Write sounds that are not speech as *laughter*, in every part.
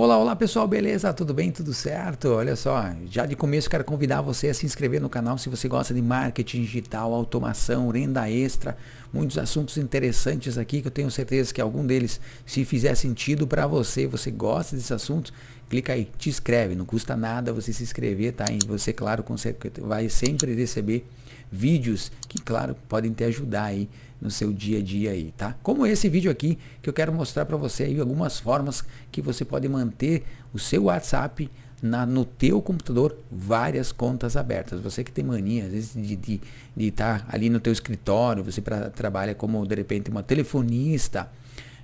Olá, olá pessoal, beleza? Tudo bem? Tudo certo? Olha só, já de começo quero convidar você a se inscrever no canal se você gosta de marketing digital, automação, renda extra, muitos assuntos interessantes aqui que eu tenho certeza que algum deles, se fizer sentido para você, você gosta desse assunto, clica aí, te inscreve, não custa nada você se inscrever, tá? E você, claro, consegue, vai sempre receber vídeos que, claro, podem te ajudar aí no seu dia a dia aí, tá? Como esse vídeo aqui que eu quero mostrar para você aí algumas formas que você pode manter o seu WhatsApp na, no teu computador várias contas abertas. Você que tem mania, às vezes, de estar de, de tá ali no teu escritório, você pra, trabalha como, de repente, uma telefonista,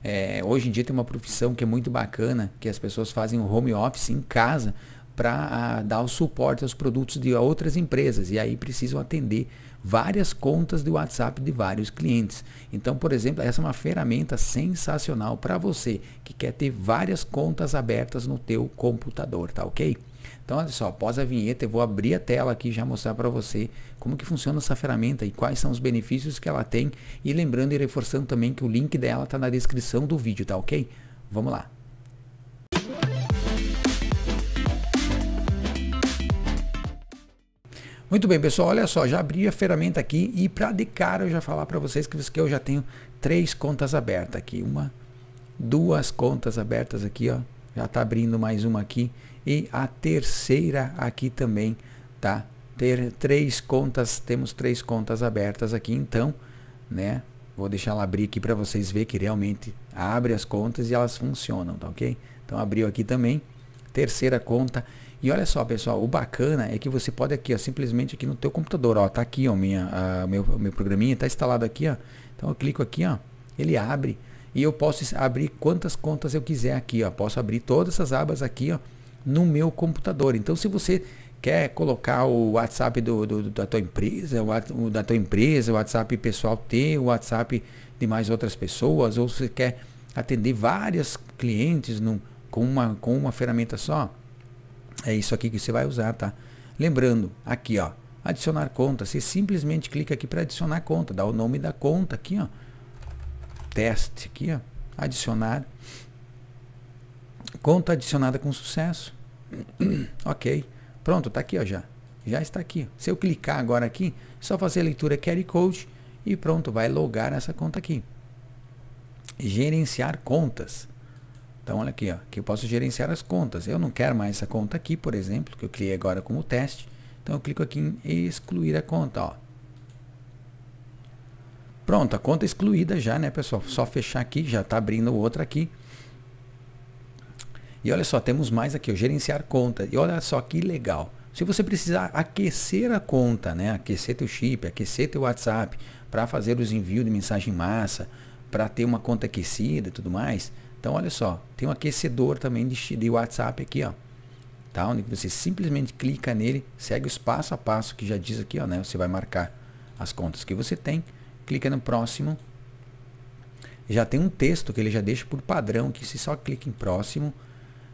é, hoje em dia tem uma profissão que é muito bacana, que as pessoas fazem o home office em casa para ah, dar o suporte aos produtos de outras empresas e aí precisam atender várias contas de WhatsApp de vários clientes. Então, por exemplo, essa é uma ferramenta sensacional para você que quer ter várias contas abertas no teu computador, tá ok? Então, olha só, após a vinheta eu vou abrir a tela aqui e já mostrar para você como que funciona essa ferramenta e quais são os benefícios que ela tem. E lembrando e reforçando também que o link dela está na descrição do vídeo, tá ok? Vamos lá. Muito bem, pessoal, olha só, já abri a ferramenta aqui e para de cara eu já falar para vocês que eu já tenho três contas abertas aqui, uma, duas contas abertas aqui, ó, já está abrindo mais uma aqui e a terceira aqui também, tá? Ter três contas, temos três contas abertas aqui, então, né? Vou deixar ela abrir aqui para vocês ver que realmente abre as contas e elas funcionam, tá ok? Então abriu aqui também, terceira conta e olha só, pessoal, o bacana é que você pode aqui, ó, simplesmente aqui no teu computador, ó, tá aqui, ó, minha, a, meu, meu programinha, tá instalado aqui, ó. Então eu clico aqui, ó, ele abre e eu posso abrir quantas contas eu quiser aqui, ó. Posso abrir todas essas abas aqui, ó, no meu computador. Então se você quer colocar o WhatsApp do, do da tua empresa, o, o, da tua empresa, o WhatsApp pessoal ter o WhatsApp de mais outras pessoas, ou você quer atender várias clientes num, com, uma, com uma ferramenta só, é isso aqui que você vai usar, tá? Lembrando, aqui ó, adicionar conta. Você simplesmente clica aqui para adicionar conta, dá o nome da conta aqui, ó. Teste aqui, ó. Adicionar. Conta adicionada com sucesso. *clears throat* ok. Pronto, tá aqui ó já. Já está aqui. Se eu clicar agora aqui, é só fazer a leitura carry code e pronto, vai logar essa conta aqui. Gerenciar contas. Então, olha aqui, ó, que eu posso gerenciar as contas. Eu não quero mais essa conta aqui, por exemplo, que eu criei agora como teste. Então, eu clico aqui em excluir a conta. Ó. Pronto, a conta excluída já, né, pessoal? Só fechar aqui, já está abrindo outra aqui. E olha só, temos mais aqui, ó, gerenciar conta. E olha só que legal. Se você precisar aquecer a conta, né, aquecer teu chip, aquecer teu WhatsApp, para fazer os envios de mensagem massa, para ter uma conta aquecida e tudo mais, então, olha só, tem um aquecedor também de, de WhatsApp aqui, ó. Tá? Onde você simplesmente clica nele, segue os passo a passo que já diz aqui, ó, né? Você vai marcar as contas que você tem, clica no próximo. Já tem um texto que ele já deixa por padrão, que se só clica em próximo,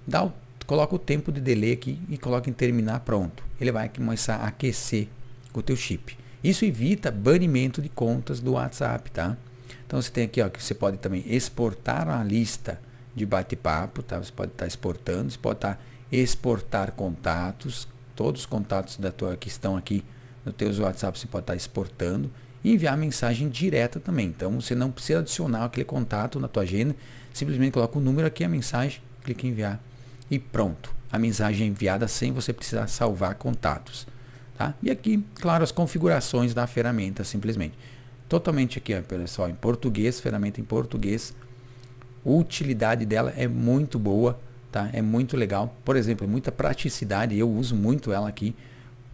dá o, coloca o tempo de delay aqui e coloca em terminar, pronto. Ele vai começar a aquecer o teu chip. Isso evita banimento de contas do WhatsApp, tá? Então você tem aqui, ó, que você pode também exportar uma lista de bate-papo, tá? Você pode estar tá exportando, você pode estar tá exportar contatos, todos os contatos da tua que estão aqui no teu WhatsApp você pode estar tá exportando e enviar mensagem direta também. Então você não precisa adicionar aquele contato na tua agenda, simplesmente coloca o número aqui a mensagem, clica em enviar e pronto. A mensagem é enviada sem você precisar salvar contatos, tá? E aqui, claro, as configurações da ferramenta simplesmente totalmente aqui, pessoal, em português, ferramenta em português. Utilidade dela é muito boa, tá? É muito legal. Por exemplo, é muita praticidade, eu uso muito ela aqui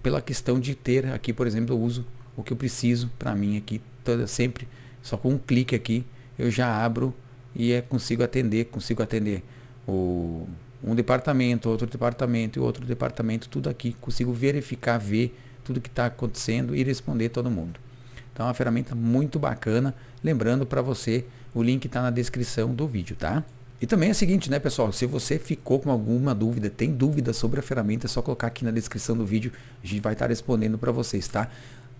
pela questão de ter aqui, por exemplo, eu uso o que eu preciso para mim aqui, toda sempre só com um clique aqui, eu já abro e é, consigo atender, consigo atender o um departamento, outro departamento e outro departamento, tudo aqui, consigo verificar, ver tudo que está acontecendo e responder todo mundo. Então é uma ferramenta muito bacana. Lembrando para você, o link está na descrição do vídeo, tá? E também é o seguinte, né, pessoal? Se você ficou com alguma dúvida, tem dúvida sobre a ferramenta, é só colocar aqui na descrição do vídeo, a gente vai estar tá respondendo para vocês, tá?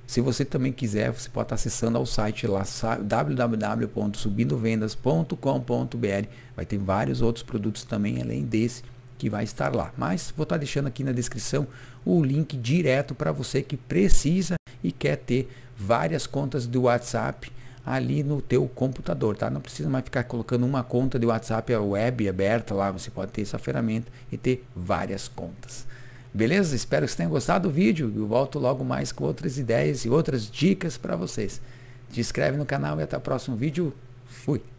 Se você também quiser, você pode estar tá acessando ao site lá www.subindovendas.com.br. Vai ter vários outros produtos também além desse que vai estar lá. Mas vou estar deixando aqui na descrição o link direto para você que precisa e quer ter várias contas do WhatsApp ali no teu computador, tá? Não precisa mais ficar colocando uma conta de WhatsApp a web aberta lá, você pode ter essa ferramenta e ter várias contas. Beleza? Espero que vocês tenham gostado do vídeo e volto logo mais com outras ideias e outras dicas para vocês. Se inscreve no canal e até o próximo vídeo. Fui!